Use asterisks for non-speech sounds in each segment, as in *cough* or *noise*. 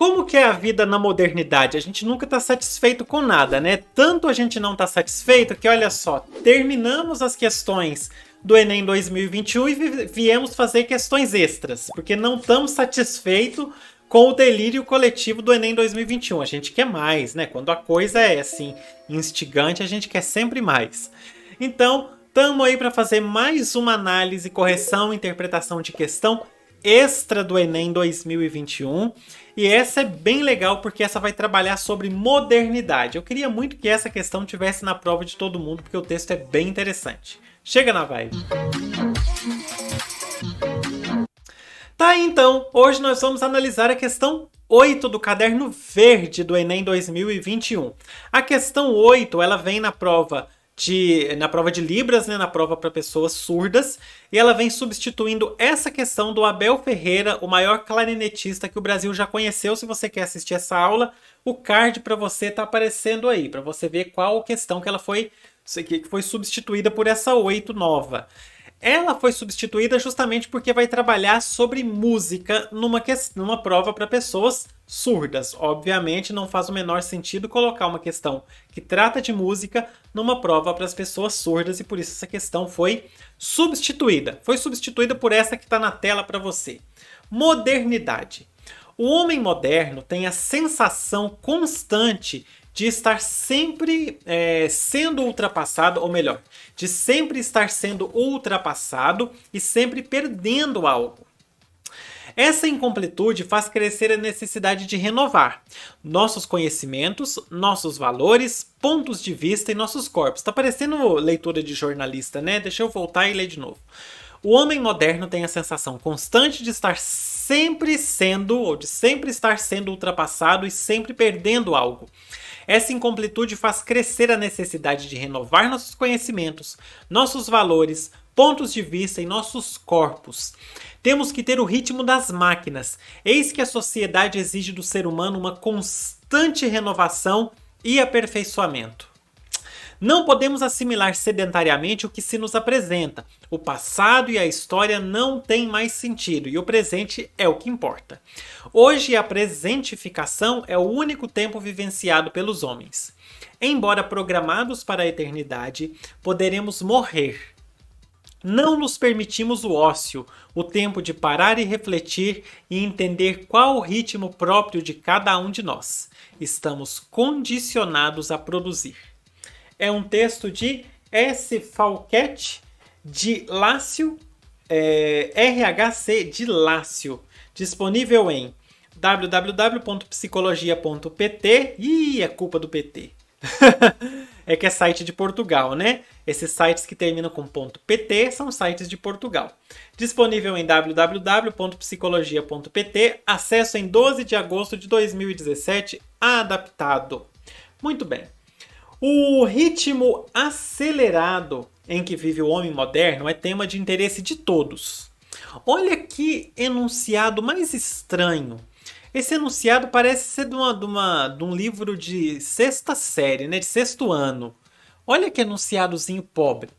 Como que é a vida na modernidade? A gente nunca está satisfeito com nada, né? Tanto a gente não está satisfeito que, olha só, terminamos as questões do Enem 2021 e viemos fazer questões extras, porque não estamos satisfeitos com o delírio coletivo do Enem 2021. A gente quer mais, né? Quando a coisa é assim instigante, a gente quer sempre mais. Então, tamo aí para fazer mais uma análise, correção, interpretação de questão extra do Enem 2021. E essa é bem legal porque essa vai trabalhar sobre modernidade. Eu queria muito que essa questão tivesse na prova de todo mundo, porque o texto é bem interessante. Chega na vibe. Tá, então, hoje nós vamos analisar a questão 8 do caderno verde do Enem 2021. A questão 8, ela vem na prova de, na prova de Libras, né, na prova para pessoas surdas, e ela vem substituindo essa questão do Abel Ferreira, o maior clarinetista que o Brasil já conheceu. Se você quer assistir essa aula, o card para você está aparecendo aí, para você ver qual questão que ela foi, que foi substituída por essa oito nova. Ela foi substituída justamente porque vai trabalhar sobre música numa, que, numa prova para pessoas surdas. Obviamente, não faz o menor sentido colocar uma questão que trata de música numa prova para as pessoas surdas e por isso essa questão foi substituída. Foi substituída por essa que está na tela para você. Modernidade. O homem moderno tem a sensação constante de estar sempre é, sendo ultrapassado, ou melhor, de sempre estar sendo ultrapassado e sempre perdendo algo. Essa incompletude faz crescer a necessidade de renovar nossos conhecimentos, nossos valores, pontos de vista e nossos corpos. Tá parecendo leitura de jornalista, né? Deixa eu voltar e ler de novo. O homem moderno tem a sensação constante de estar sempre sendo, ou de sempre estar sendo ultrapassado e sempre perdendo algo. Essa incompletude faz crescer a necessidade de renovar nossos conhecimentos, nossos valores, pontos de vista, em nossos corpos. Temos que ter o ritmo das máquinas. Eis que a sociedade exige do ser humano uma constante renovação e aperfeiçoamento. Não podemos assimilar sedentariamente o que se nos apresenta. O passado e a história não têm mais sentido e o presente é o que importa. Hoje, a presentificação é o único tempo vivenciado pelos homens. Embora programados para a eternidade, poderemos morrer não nos permitimos o ócio, o tempo de parar e refletir e entender qual o ritmo próprio de cada um de nós. Estamos condicionados a produzir. É um texto de S. Falquete de Lácio, é, RHC de Lácio, disponível em www.psicologia.pt. Ih, é culpa do PT. *laughs* é que é site de Portugal, né? Esses sites que terminam com .pt são sites de Portugal. Disponível em www.psicologia.pt, acesso em 12 de agosto de 2017, adaptado. Muito bem. O ritmo acelerado em que vive o homem moderno é tema de interesse de todos. Olha que enunciado mais estranho esse enunciado parece ser de, uma, de, uma, de um livro de sexta série, né? de sexto ano. Olha que enunciadozinho pobre.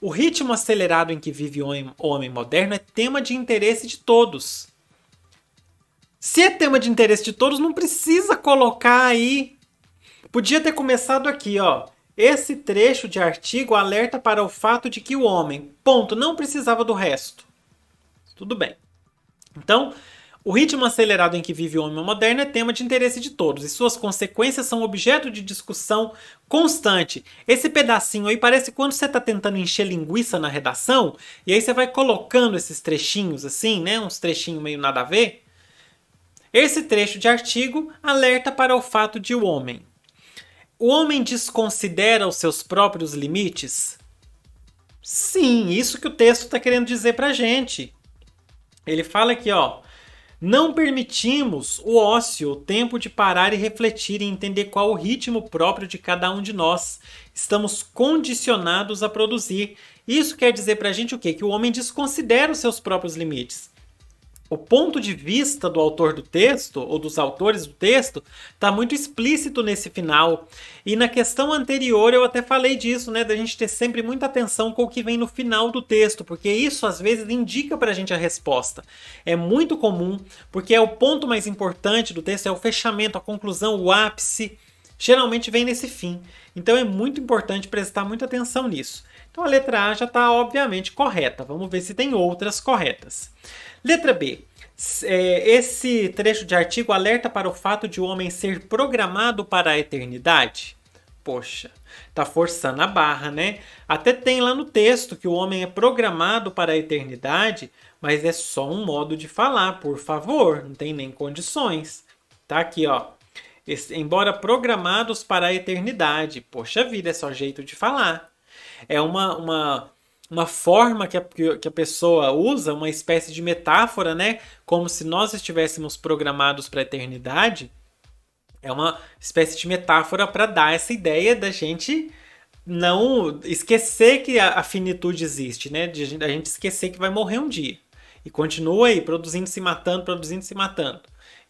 O ritmo acelerado em que vive o homem, homem moderno é tema de interesse de todos. Se é tema de interesse de todos, não precisa colocar aí. Podia ter começado aqui, ó. Esse trecho de artigo alerta para o fato de que o homem, ponto, não precisava do resto. Tudo bem. Então, o ritmo acelerado em que vive o homem moderno é tema de interesse de todos e suas consequências são objeto de discussão constante. Esse pedacinho aí parece quando você está tentando encher linguiça na redação e aí você vai colocando esses trechinhos assim, né? Uns trechinhos meio nada a ver. Esse trecho de artigo alerta para o fato de o homem. O homem desconsidera os seus próprios limites? Sim, isso que o texto está querendo dizer para gente. Ele fala aqui, ó. Não permitimos o ócio, o tempo de parar e refletir e entender qual o ritmo próprio de cada um de nós. Estamos condicionados a produzir. Isso quer dizer para a gente o quê? Que o homem desconsidera os seus próprios limites o ponto de vista do autor do texto, ou dos autores do texto, está muito explícito nesse final. E na questão anterior eu até falei disso, né? Da gente ter sempre muita atenção com o que vem no final do texto, porque isso às vezes indica para a gente a resposta. É muito comum, porque é o ponto mais importante do texto, é o fechamento, a conclusão, o ápice. Geralmente vem nesse fim. Então é muito importante prestar muita atenção nisso. Então a letra A já está obviamente correta. Vamos ver se tem outras corretas. Letra B. É, esse trecho de artigo alerta para o fato de o homem ser programado para a eternidade. Poxa, tá forçando a barra, né? Até tem lá no texto que o homem é programado para a eternidade, mas é só um modo de falar, por favor, não tem nem condições. Tá aqui, ó. Esse, embora programados para a eternidade. Poxa vida, é só jeito de falar. É uma, uma, uma forma que a, que a pessoa usa, uma espécie de metáfora, né? Como se nós estivéssemos programados para a eternidade. É uma espécie de metáfora para dar essa ideia da gente não esquecer que a, a finitude existe, né? De a gente esquecer que vai morrer um dia. E continua aí, produzindo, se matando, produzindo, se matando.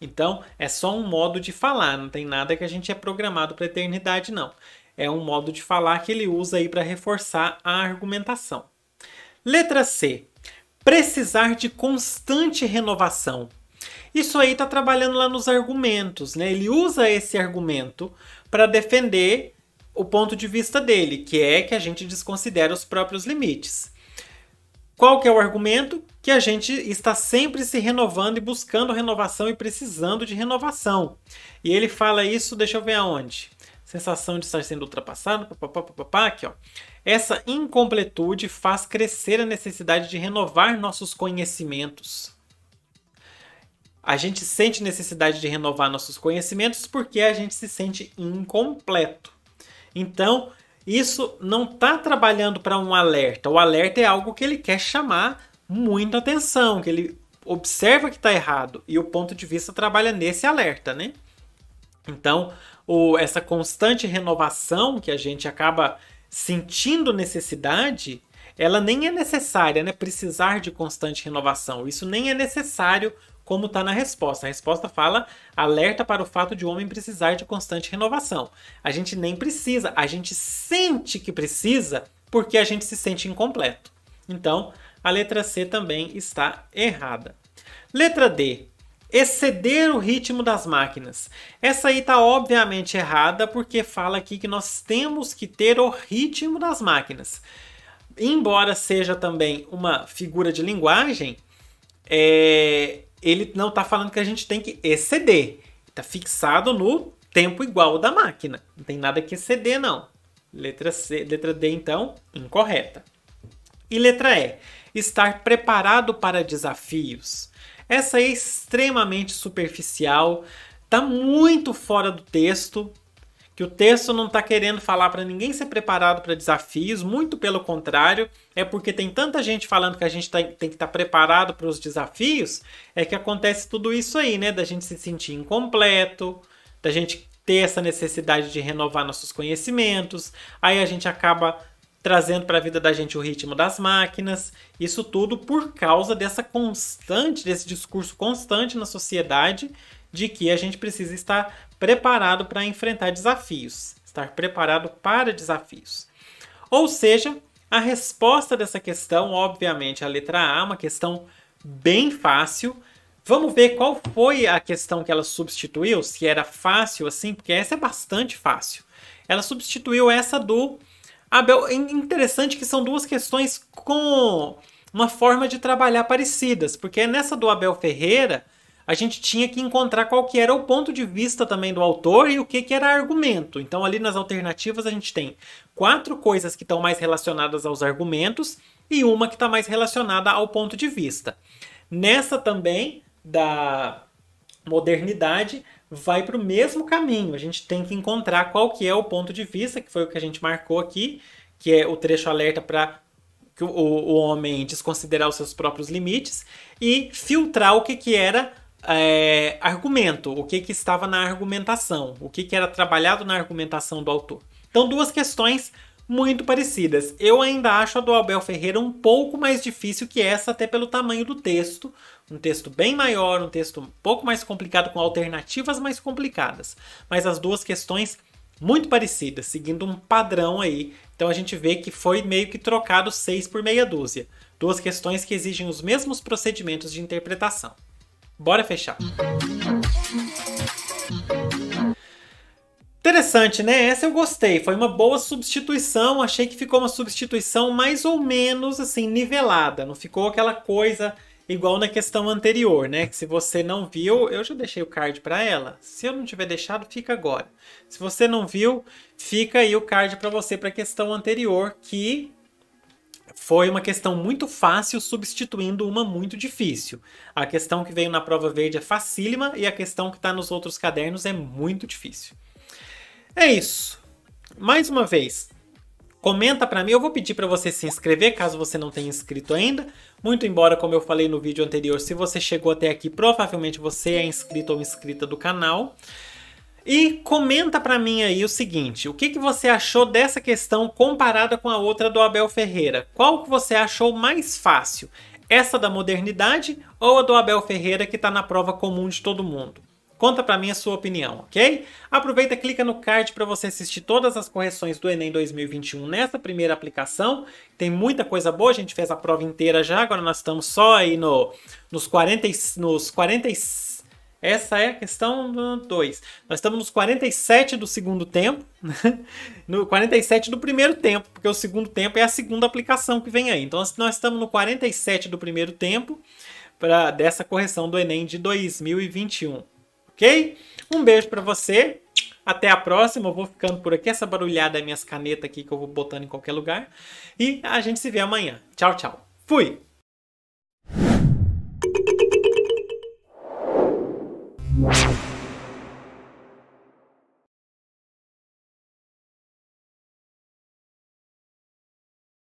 Então, é só um modo de falar, não tem nada que a gente é programado para a eternidade, não. É um modo de falar que ele usa aí para reforçar a argumentação. Letra C. Precisar de constante renovação. Isso aí está trabalhando lá nos argumentos, né? Ele usa esse argumento para defender o ponto de vista dele, que é que a gente desconsidera os próprios limites. Qual que é o argumento? Que a gente está sempre se renovando e buscando renovação e precisando de renovação. E ele fala isso, deixa eu ver aonde sensação de estar sendo ultrapassado, papapá, papapá, aqui, ó. Essa incompletude faz crescer a necessidade de renovar nossos conhecimentos. A gente sente necessidade de renovar nossos conhecimentos porque a gente se sente incompleto. Então, isso não está trabalhando para um alerta. O alerta é algo que ele quer chamar muita atenção, que ele observa que está errado e o ponto de vista trabalha nesse alerta, né? Então, ou essa constante renovação que a gente acaba sentindo necessidade, ela nem é necessária, né? Precisar de constante renovação. Isso nem é necessário como está na resposta. A resposta fala alerta para o fato de o homem precisar de constante renovação. A gente nem precisa, a gente sente que precisa porque a gente se sente incompleto. Então, a letra C também está errada. Letra D exceder o ritmo das máquinas. Essa aí está obviamente errada porque fala aqui que nós temos que ter o ritmo das máquinas. Embora seja também uma figura de linguagem, é... ele não está falando que a gente tem que exceder. Está fixado no tempo igual da máquina. Não tem nada que exceder, não. Letra, C, letra D, então, incorreta. E letra E, estar preparado para desafios. Essa é extremamente superficial, tá muito fora do texto, que o texto não tá querendo falar para ninguém ser preparado para desafios, muito pelo contrário, é porque tem tanta gente falando que a gente tá, tem que estar tá preparado para os desafios, é que acontece tudo isso aí, né? Da gente se sentir incompleto, da gente ter essa necessidade de renovar nossos conhecimentos, aí a gente acaba trazendo para a vida da gente o ritmo das máquinas, isso tudo por causa dessa constante, desse discurso constante na sociedade de que a gente precisa estar preparado para enfrentar desafios, estar preparado para desafios. Ou seja, a resposta dessa questão, obviamente, a letra A, é uma questão bem fácil. Vamos ver qual foi a questão que ela substituiu, se era fácil assim, porque essa é bastante fácil. Ela substituiu essa do Abel, é interessante que são duas questões com uma forma de trabalhar parecidas, porque nessa do Abel Ferreira a gente tinha que encontrar qual que era o ponto de vista também do autor e o que, que era argumento. Então ali nas alternativas a gente tem quatro coisas que estão mais relacionadas aos argumentos e uma que está mais relacionada ao ponto de vista. Nessa também da modernidade vai para o mesmo caminho. A gente tem que encontrar qual que é o ponto de vista, que foi o que a gente marcou aqui, que é o trecho alerta para que o, o, homem desconsiderar os seus próprios limites e filtrar o que, que era é, argumento, o que, que estava na argumentação, o que, que era trabalhado na argumentação do autor. Então, duas questões muito parecidas. Eu ainda acho a do Abel Ferreira um pouco mais difícil que essa, até pelo tamanho do texto, um texto bem maior, um texto um pouco mais complicado, com alternativas mais complicadas. Mas as duas questões muito parecidas, seguindo um padrão aí. Então a gente vê que foi meio que trocado 6 por meia dúzia. Duas questões que exigem os mesmos procedimentos de interpretação. Bora fechar. Interessante, né? Essa eu gostei. Foi uma boa substituição. Achei que ficou uma substituição mais ou menos assim nivelada. Não ficou aquela coisa igual na questão anterior, né? Que se você não viu, eu já deixei o card para ela. Se eu não tiver deixado, fica agora. Se você não viu, fica aí o card para você para a questão anterior, que foi uma questão muito fácil substituindo uma muito difícil. A questão que veio na prova verde é facílima e a questão que está nos outros cadernos é muito difícil. É isso. Mais uma vez, Comenta para mim, eu vou pedir para você se inscrever caso você não tenha inscrito ainda. Muito embora, como eu falei no vídeo anterior, se você chegou até aqui, provavelmente você é inscrito ou inscrita do canal. E comenta para mim aí o seguinte, o que, que você achou dessa questão comparada com a outra do Abel Ferreira? Qual que você achou mais fácil? Essa da modernidade ou a do Abel Ferreira que está na prova comum de todo mundo? Conta para mim a sua opinião, ok? Aproveita e clica no card para você assistir todas as correções do Enem 2021 nessa primeira aplicação. Tem muita coisa boa, a gente fez a prova inteira já, agora nós estamos só aí no, nos 40, nos 40 essa é a questão 2. Nós estamos nos 47 do segundo tempo, *laughs* no 47 do primeiro tempo, porque o segundo tempo é a segunda aplicação que vem aí. Então nós estamos no 47 do primeiro tempo para dessa correção do Enem de 2021 ok? Um beijo para você. Até a próxima. Eu vou ficando por aqui. Essa barulhada das é minhas canetas aqui que eu vou botando em qualquer lugar. E a gente se vê amanhã. Tchau, tchau. Fui! you